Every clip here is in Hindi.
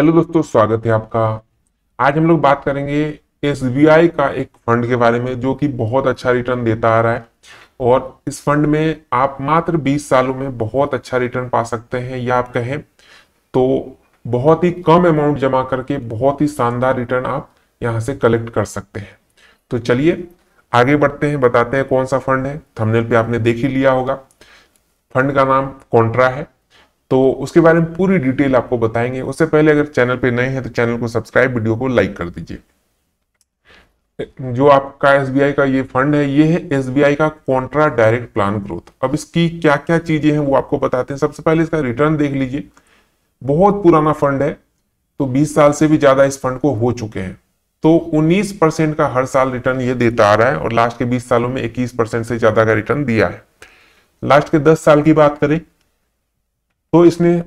हेलो दोस्तों स्वागत है आपका आज हम लोग बात करेंगे एस का एक फंड के बारे में जो कि बहुत अच्छा रिटर्न देता आ रहा है और इस फंड में आप मात्र 20 सालों में बहुत अच्छा रिटर्न पा सकते हैं या आप कहें तो बहुत ही कम अमाउंट जमा करके बहुत ही शानदार रिटर्न आप यहाँ से कलेक्ट कर सकते हैं तो चलिए आगे बढ़ते हैं बताते हैं कौन सा फंड है थमनेल पे आपने देख ही लिया होगा फंड का नाम कॉन्ट्रा है तो उसके बारे में पूरी डिटेल आपको बताएंगे उससे पहले अगर चैनल पे नए हैं तो चैनल को सब्सक्राइब वीडियो को लाइक कर दीजिए जो आपका एसबीआई का ये फंड है ये है एसबीआई का कॉन्ट्रा डायरेक्ट प्लान ग्रोथ अब इसकी क्या क्या चीजें हैं वो आपको बताते हैं सबसे पहले इसका रिटर्न देख लीजिए बहुत पुराना फंड है तो 20 साल से भी ज्यादा इस फंड को हो चुके हैं तो 19 परसेंट का हर साल रिटर्न ये देता आ रहा है और लास्ट के 20 सालों में 21 परसेंट से ज्यादा का रिटर्न दिया है लास्ट के 10 साल की बात करें तो इसने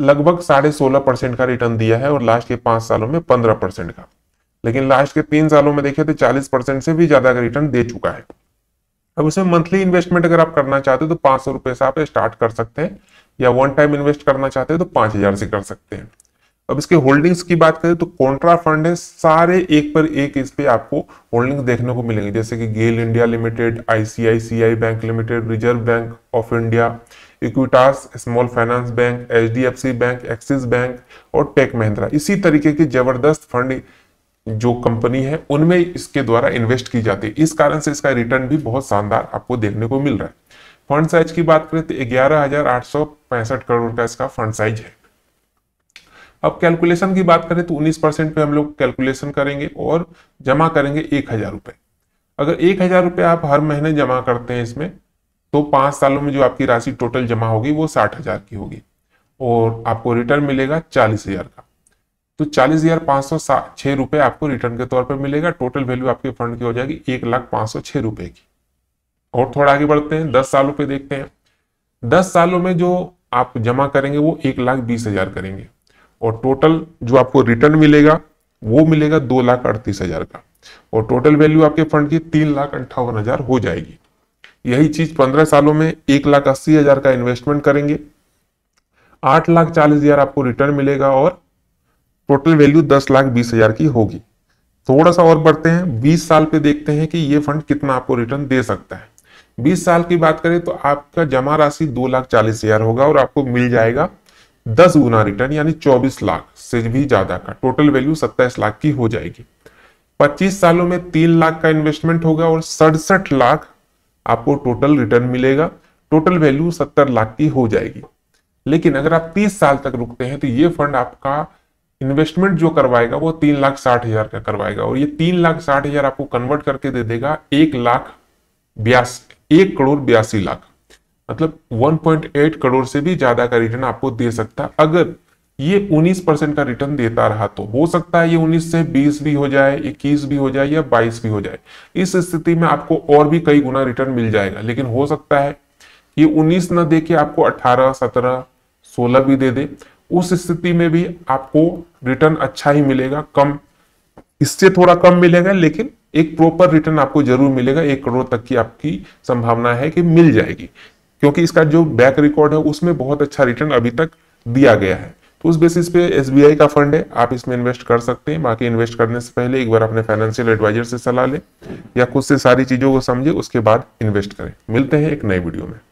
लगभग साढ़े सोलह परसेंट का रिटर्न दिया है और लास्ट के पांच सालों में पंद्रह परसेंट का लेकिन लास्ट के तीन सालों में देखें तो चालीस परसेंट से भी ज्यादा का रिटर्न दे चुका है अब इसमें मंथली इन्वेस्टमेंट अगर आप करना चाहते हो तो पांच सौ रुपए से आप स्टार्ट कर सकते हैं या वन टाइम इन्वेस्ट करना चाहते हैं तो पांच हजार से कर सकते हैं अब इसके होल्डिंग्स की बात करें तो कॉन्ट्रा फंड है सारे एक पर एक इस पे आपको होल्डिंग्स देखने को मिलेंगे जैसे कि GAIL India limited ICICI bank limited reserve bank of India Equitas small finance bank HDFC bank Axis bank और टेक महिंद्रा इसी तरीके की जबरदस्त फंड जो कंपनी है उनमें इसके द्वारा इन्वेस्ट की जाती है इस कारण से इसका रिटर्न भी बहुत शानदार आपको देखने को मिल रहा है फंड साइज की बात करें तो ग्यारह हजार आठ सौ पैंसठ करोड़ का इसका फंड साइज है अब कैलकुलेशन की बात करें तो 19 परसेंट पे हम लोग कैलकुलेशन करेंगे और जमा करेंगे एक हजार रुपए अगर एक हजार रुपए आप हर महीने जमा करते हैं इसमें तो पाँच सालों में जो आपकी राशि टोटल जमा होगी वो साठ हजार की होगी और आपको रिटर्न मिलेगा चालीस हजार का तो चालीस हजार पाँच सौ छह रुपए आपको रिटर्न के तौर पर मिलेगा टोटल वैल्यू आपके फंड की हो जाएगी एक लाख पाँच सौ छह रुपए की और थोड़ा आगे बढ़ते हैं दस सालों पर देखते हैं दस सालों में जो आप जमा करेंगे वो एक लाख बीस हजार करेंगे और टोटल जो आपको रिटर्न मिलेगा वो मिलेगा दो लाख अड़तीस हजार का और टोटल वैल्यू आपके फंड की तीन लाख अंठावन हजार हो जाएगी यही चीज पंद्रह सालों में एक लाख अस्सी हजार का इन्वेस्टमेंट करेंगे आठ लाख चालीस हजार आपको रिटर्न मिलेगा और टोटल वैल्यू दस लाख बीस हजार की होगी थोड़ा सा और बढ़ते हैं बीस साल पे देखते हैं कि ये फंड कितना आपको रिटर्न दे सकता है बीस साल की बात करें तो आपका जमा राशि दो लाख चालीस हजार होगा और आपको मिल जाएगा दस गुना रिटर्न यानी चौबीस लाख से भी ज्यादा का टोटल वैल्यू सत्ताईस लाख की हो जाएगी पच्चीस सालों में तीन लाख का इन्वेस्टमेंट होगा और सड़सठ लाख आपको टोटल रिटर्न मिलेगा टोटल वैल्यू सत्तर लाख की हो जाएगी लेकिन अगर आप तीस साल तक रुकते हैं तो ये फंड आपका इन्वेस्टमेंट जो करवाएगा वो तीन लाख साठ हजार का करवाएगा और ये तीन लाख साठ हजार आपको कन्वर्ट करके दे देगा एक लाख ब्यास एक करोड़ बयासी लाख मतलब 1.8 करोड़ से भी ज्यादा का रिटर्न आपको दे सकता अगर ये 19 परसेंट का रिटर्न देता रहा तो हो सकता है ये 19 से 20 भी हो जाए 21 भी हो जाए या 22 भी हो जाए इस स्थिति में आपको और भी कई गुना रिटर्न मिल जाएगा लेकिन हो सकता है ये 19 ना देके आपको 18, 17, 16 भी दे दे उस स्थिति में भी आपको रिटर्न अच्छा ही मिलेगा कम इससे थोड़ा कम मिलेगा लेकिन एक प्रॉपर रिटर्न आपको जरूर मिलेगा एक करोड़ तक की आपकी संभावना है कि मिल जाएगी क्योंकि इसका जो बैक रिकॉर्ड है उसमें बहुत अच्छा रिटर्न अभी तक दिया गया है तो उस बेसिस पे एस का फंड है आप इसमें इन्वेस्ट कर सकते हैं बाकी इन्वेस्ट करने से पहले एक बार अपने फाइनेंशियल एडवाइजर से सलाह लें या खुद से सारी चीज़ों को समझे उसके बाद इन्वेस्ट करें मिलते हैं एक नए वीडियो में